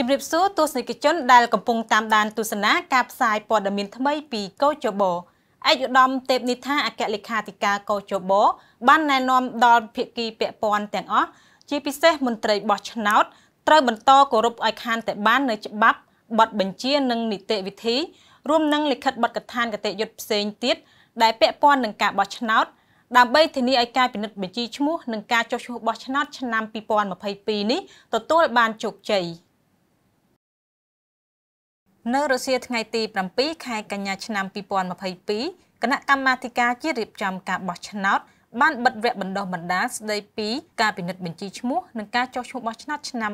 ជំរាបសួរទស្សនិកជនដែលកំពុងតាមដានទស្សនាការផ្សាយព័ត៌មានថ្មីពីកោជបឯកឧត្តមទេពនិថាអគ្គលេខាធិការកោជបបានណែនាំដល់ភាគីពាក់ព័ន្ធទាំងអស់ជាពិសេសមន្ត្រីបោះឆ្នោតត្រូវបន្តគោរពឲ្យខានតែបាននៅច្បាប់បទបញ្ជានិងនីតិវិធីរួមនឹងលិខិតបទកថាគតិយុត្តផ្សេងទៀតដែលពាក់ព័ន្ធនឹងការបោះឆ្នោត ដើម្បីធានាឲ្យការពិនិត្យបញ្ជីឈ្មោះនិងការចុះឈ្មោះបោះឆ្នោតឆ្នាំ2022នេះទទួលបានជោគជ័យ។នៅរុស្ស៊ីថ្ងៃទី7ខែកញ្ញាឆ្នាំ2022គណៈកម្មាធិការជាតិរៀបចំការបោះឆ្នោតបានបិទវគ្គបណ្ដុះបណ្ដាលស្ដីពីការពិនិត្យបញ្ជីឈ្មោះនិងការចុះឈ្មោះបោះឆ្នោតឆ្នាំ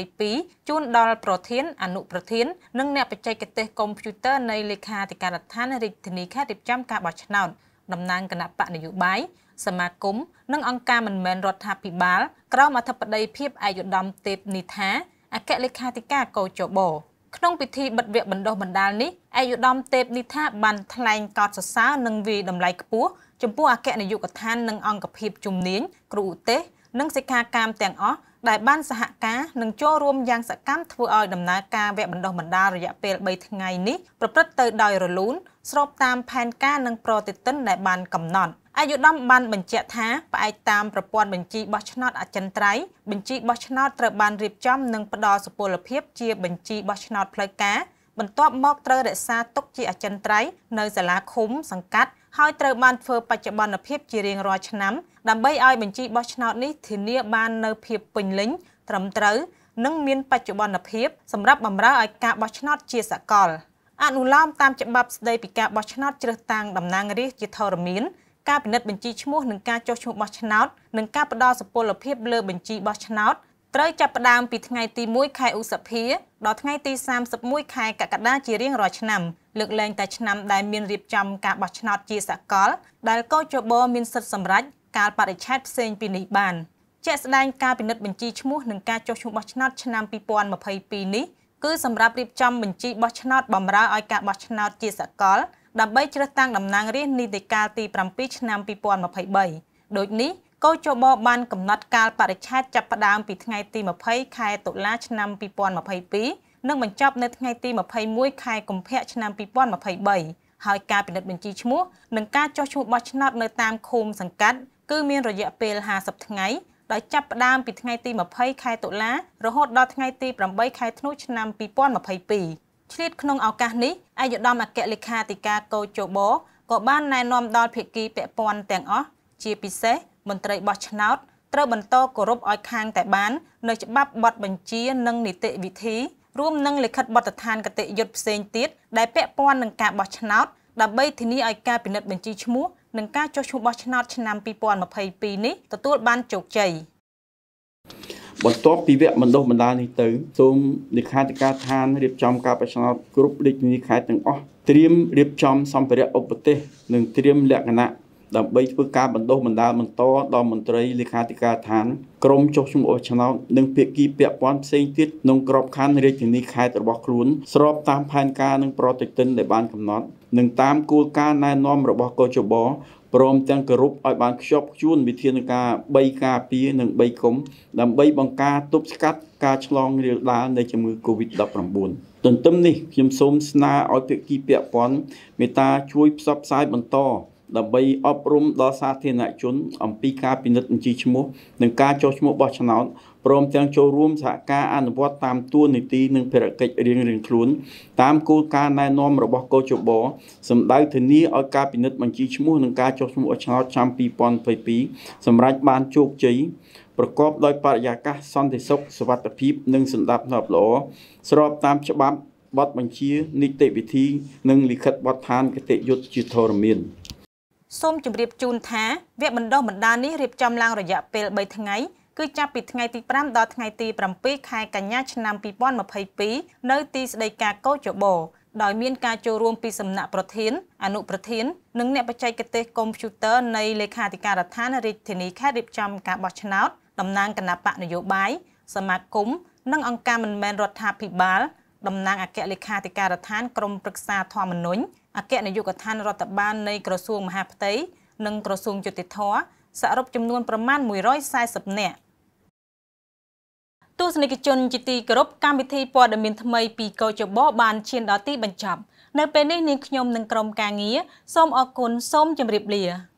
2022ជូនដល់ប្រធានអនុប្រធាននិងអ្នកបច្ចេកទេសកុំព្យូទ័រនៃលេខាធិការដ្ឋានរាជធានីខេត្តរៀបចំការបោះឆ្នោតតំណាងគណៈបកនយោបាយសមាគមនិងអង្គការមិនមែនរដ្ឋាភិបាលក្រោមអធិបតីភាពឯកឧត្តមទេពនីថាអគ្គលេខាធិការកោចបោក្នុងពិធីបិទវគ្គបណ្ដុះបណ្ដាលនេះឯកឧត្តមទេពនិថាបានថ្លែងកោតសរសើរនិងវិតម្លៃខ្ពស់ចំពោះអគ្គនាយកដ្ឋាននិងអង្គភាពជំនាញគ្រូឧទ្ទេសនិងសិក្ខាកាមទាំងអស់ដែលបានសហការនិងចូលរួមយ៉ាងសកម្មធ្វើឲ្យដំណើរការវគ្គបណ្ដុះបណ្ដាលរយៈពេល3ថ្ងៃនេះប្រព្រឹត្តទៅដោយរលូនស្របតាមផែនការនិងប្រតិទិន ដែលបានកំណត់អាយុដំបានបញ្ជាក់ថាផ្អែកតាមប្រព័ន្ធបញ្ជីបោះឆ្នោតអចិន្ត្រៃយ៍បញ្ជីបោះឆ្នោតត្រូវបានរៀបចំ និងផ្ដល់សុពលភាពជាបញ្ជីបោះឆ្នោតផ្លូវការបន្ទាប់មកត្រូវរក្សាទុកជាអចិន្ត្រៃយ៍នៅសាលាឃុំ សង្កាត់ហើយត្រូវបានធ្វើបច្ចុប្បន្នភាពជារៀងរាល់ឆ្នាំដើម្បីឲ្យបញ្ជីបោះឆ្នោតនេះធានាបាននូវភាពពេញលេញត្រឹមត្រូវនិងមានបច្ចុប្បន្នភាពសម្រាប់បម្រើឲ្យការបោះឆ្នោតជាសកល អនុលោមតាមច្បាប់ស្តីពីការបោះឆ្នោតជ្រើសតាំងតំណាងរាស្ត្រជាធរមាន ការពិនិត្យបញ្ជីឈ្មោះនិងការចុះឈ្មោះបោះឆ្នោតនិងការផ្ដល់សុពលភាពលើបញ្ជីបោះឆ្នោតត្រូវចាប់ផ្ដើមពីថ្ងៃទី1ខែឧសភាដល់ថ្ងៃទី31ខែកក្កដាជារៀងរាល់ឆ្នាំលើកលែងតែឆ្នាំដែលមានរៀបចំការបោះឆ្នោតជាសកលដែលកោជបមានសិទ្ធិសម្រេចកាលបរិច្ឆេទផ្សេងពីនេះបានជាក់ស្ដែងការពិនិត្យបញ្ជីឈ្មោះនិងការចុះឈ្មោះបោះឆ្នោតឆ្នាំ2022នេះគឺសម្រាប់រៀបចំបញ្ជីបោះឆ្នោតបម្រើឲ្យការបោះឆ្នោតជាសកលដើម្បីជ្រើសតាំងតំណាងរាស្ត្រនីតិកាលទី7ឆ្នាំ2023ដូចនេះកោចបបានកំណត់កាលបរិច្ឆេទចាប់ផ្ដើមពីថ្ងៃទី20ខែតុលាឆ្នាំ2022និងបញ្ចប់នៅថ្ងៃទី21ខែកុម្ភៈឆ្នាំ2023ហើយការពិនិត្យបញ្ជីឈ្មោះនិងការចុះឈ្មោះបោះឆ្នោតនៅតាមឃុំសង្កាត់គឺមានរយៈពេល50ថ្ងៃដោយចាប់ផ្ដើមពីថ្ងៃទី20ខែតុលារហូតដល់ថ្ងៃទី8ខែធ្នូឆ្នាំ2022ឆ្លៀតក្នុងឱកាសនេះអាយដាមអគ្គលេខាធិការកោជបក៏បានណែនាំដល់ភាគីពាក់ព័ន្ធទាំងអស់ជាពិសេសមន្ត្រីបោះឆ្នោត ត្រូវបន្តគោរពឲ្យខាងតែបាន នៅច្បាប់បទបញ្ជា និងនីតិវិធីរួមនឹងលិខិតបទដ្ឋានគតិយុត្តផ្សេងទៀតដែលពាក់ព័ន្ធនឹងការបោះឆ្នោតដើម្បីធានាឲ្យការពិនិត្យបញ្ជីឈ្មោះនិងការចុះឈ្មោះបោះឆ្នោតឆ្នាំ2022នេះទទួលបានជោគជ័យបន្ទាប់ពីវគ្គបណ្ដុះបណ្ដាលនេះទៅ សូមលេខាធិការឋានរៀបចំការបោះឆ្នោតគ្រប់រាជធានីខេត្តទាំងអស់ត្រៀមរៀបចំសម្ភារៈឧបទេសនិងត្រៀមលក្ខណៈដើម្បីធ្វើការបណ្ដុះបណ្ដាលបន្តដល់មន្ត្រីលេខាធិការឋាន ក្រមចុះឈ្មោះឆ្នោតនិងភាគីពាក់ព័ន្ធផ្សេងទៀតក្នុងក្របខ័ណ្ឌរាជធានីខេត្តរបស់ខ្លួនស្របតាមផែនការនិងប្រតិទិនដែលបានកំណត់និងតាមគោលការណ៍ណែនាំរបស់កជបព្រមទាំងគោរពឲ្យបានខ្ជាប់ខ្ជួនវិធានការ3ការពារនិង3គុំដើម្បីបង្ការទប់ស្កាត់ការឆ្លងរាលដាលនៃជំងឺ Covid-19 ទន្ទឹមនេះខ្ញុំសូមស្នើឲ្យភាគីពាក់ព័ន្ធមេត្តាជួយផ្សព្វផ្សាយបន្តដើម្បីអប់រំដល់សាធារណជន អំពីការពិនិត្យបញ្ជីឈ្មោះ និងការចុះឈ្មោះបោះឆ្នោតព្រមទាំងចូលរួមសហការអនុវត្តតាមទួលនីតិនិងភារកិច្ចរៀងៗខ្លួន តាមគោលការណ៍ណែនាំរបស់កោជបសម្ដៅធានាឲ្យការពិនិត្យបញ្ជីឈ្មោះ និងការចុះឈ្មោះឆ្នោតឆ្នាំ2022សម្រាប់បានជោគជ័យប្រកប ដោយបរិយាកាសសន្តិសុខសុវត្ថិភាពនិងសន្តិភាពល្អស្របតាមច្បាប់បទបញ្ជានីតិវិធី និងលិខិតបទដ្ឋានគតិយុត្តជាធរមានសូមជម្រាបជូនថាវគ្គបណ្ដុះបណ្ដាលនេះរៀបចំឡើងរយៈពេល3ថ្ងៃគឺចាប់ពីថ្ងៃទី5ដល់ថ្ងៃទី7ខែកញ្ញាឆ្នាំ2022នៅទីស្តីការកោចបោដោយមានការចូលរួមពីសំណាក់ប្រធាន អនុប្រធាននិងអ្នកបច្ចេកទេសកុំព្យូទ័រនៃលេខាធិការដ្ឋានរាជធានីខេត្តរៀបចំការបោះឆ្នោតតំណាងគណៈបកនយោបាយសមាគមនិងអង្គការមិនមែនរដ្ឋាភិបាលតំណាងអគ្គលេខាធិការដ្ឋាន ក្រមប្រឹក្សាធម្មនុញ្ញអគ្គនាយកដ្ឋានរដ្ឋបាលនៃក្រសួងមហាផ្ទៃនិងក្រសួងយុតិធធសរុបចំនួន ប្រមាណ140នាក់ទស្សនិកជនជាទីគោរពកម្មវិធីព័ត៌មានថ្មីពីកោចបបានឈានដល់ទីបញ្ចប់នៅពេលនេះនាងខ្ញុំនិងក្រុមការងារសូមអរគុណសូមជម្រាបលា